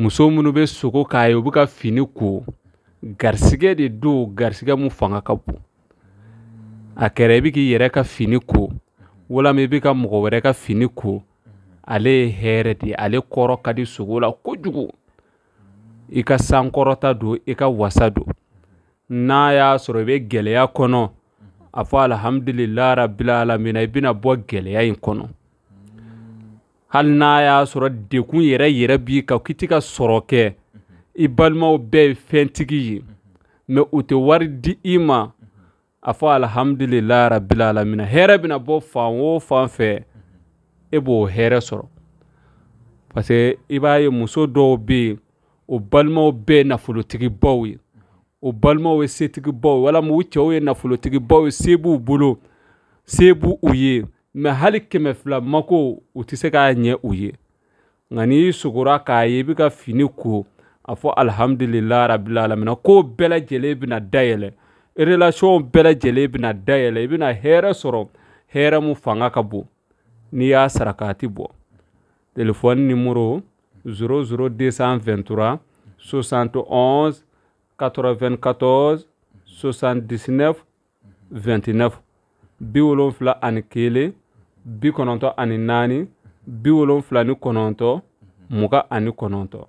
muso minnu bɛ sogo k'a ye u bɛ ka fini ko garisigɛ de do garisigɛ mun fanga ka bon a kɛra i bɛ k'i yɛrɛ ka fini ko walima i bɛ ka mɔgɔ wɛrɛ ka fini ko ale ye hɛrɛ de ye ale kɔrɔ ka di sogo la kojugu i ka sankɔrɔta don i ka wasa don n'a y'a sɔrɔ i bɛ gɛlɛya kɔnɔ a fɔ alihamdulilayi rabili alamina i bɛna bɔ gɛlɛya in kɔnɔ hali n'a y'a sɔrɔ dekun yɛrɛ yɛrɛ b'i kan k'i ti ka sɔrɔ kɛ i balimaw bɛɛ ye fɛntigi ye mɛ u tɛ wari di i ma a fɔ alihamdulilayi rabili alamina hɛrɛ bɛna bɔ fan o fan fɛ e b'o hɛrɛ sɔrɔ parce que i b'a ye muso dɔw bɛ yen o balimaw bɛɛ ye nafolotigibaw ye o balimaw ye setigibaw ye walima u cɛw ye nafolotigibaw ye se b'u bolo se b'u ye mɛ hali kɛmɛ fila mako u tɛ se k'a ɲɛ u ye nka n'i sugura k'a ye i bɛ ka fini ko a fɔ alihamdulilayi rabila alamina ko bɛɛ lajɛlen bɛna dayɛlɛ relation bɛɛ lajɛlen bɛna dayɛlɛ i bɛna hɛrɛ sɔrɔ hɛrɛ mun fanga ka bon n'i y'a sara k'a ti bɔ telefɔni nimoro 00223 71 94 79 29 bi wolonfila ani kelen bi kɔnɔntɔn ani naani bi wolonfila ni kɔnɔntɔn mugan ani kɔnɔntɔn